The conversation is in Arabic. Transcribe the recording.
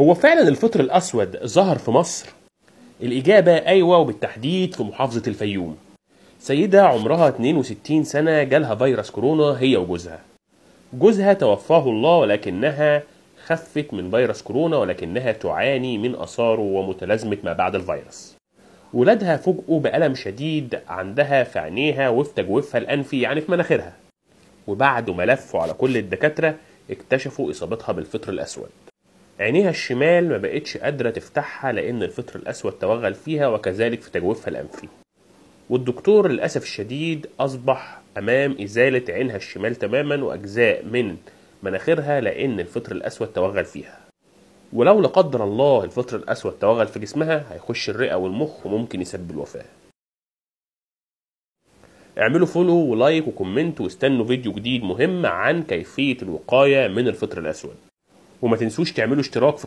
هو فعلا الفطر الأسود ظهر في مصر؟ الإجابة أيوة وبالتحديد في محافظة الفيوم سيدة عمرها 62 سنة جالها فيروس كورونا هي وجوزها جوزها توفاه الله ولكنها خفت من فيروس كورونا ولكنها تعاني من آثاره ومتلازمة ما بعد الفيروس ولادها فوجئوا بألم شديد عندها في عينيها وفي تجويفها الأنفي يعني في مناخيرها وبعد ما لفوا على كل الدكاترة اكتشفوا إصابتها بالفطر الأسود عينيها الشمال ما بقتش قادرة تفتحها لأن الفطر الأسود توغل فيها وكذلك في تجوفها الأنفي والدكتور للأسف الشديد أصبح أمام إزالة عينها الشمال تماما وأجزاء من مناخيرها لأن الفطر الأسود توغل فيها ولو لا قدر الله الفطر الأسود توغل في جسمها هيخش الرئة والمخ وممكن يسبب الوفاة اعملوا فولو ولايك وكومنت واستنوا فيديو جديد مهم عن كيفية الوقاية من الفطر الأسود وما تنسوش تعملوا اشتراك في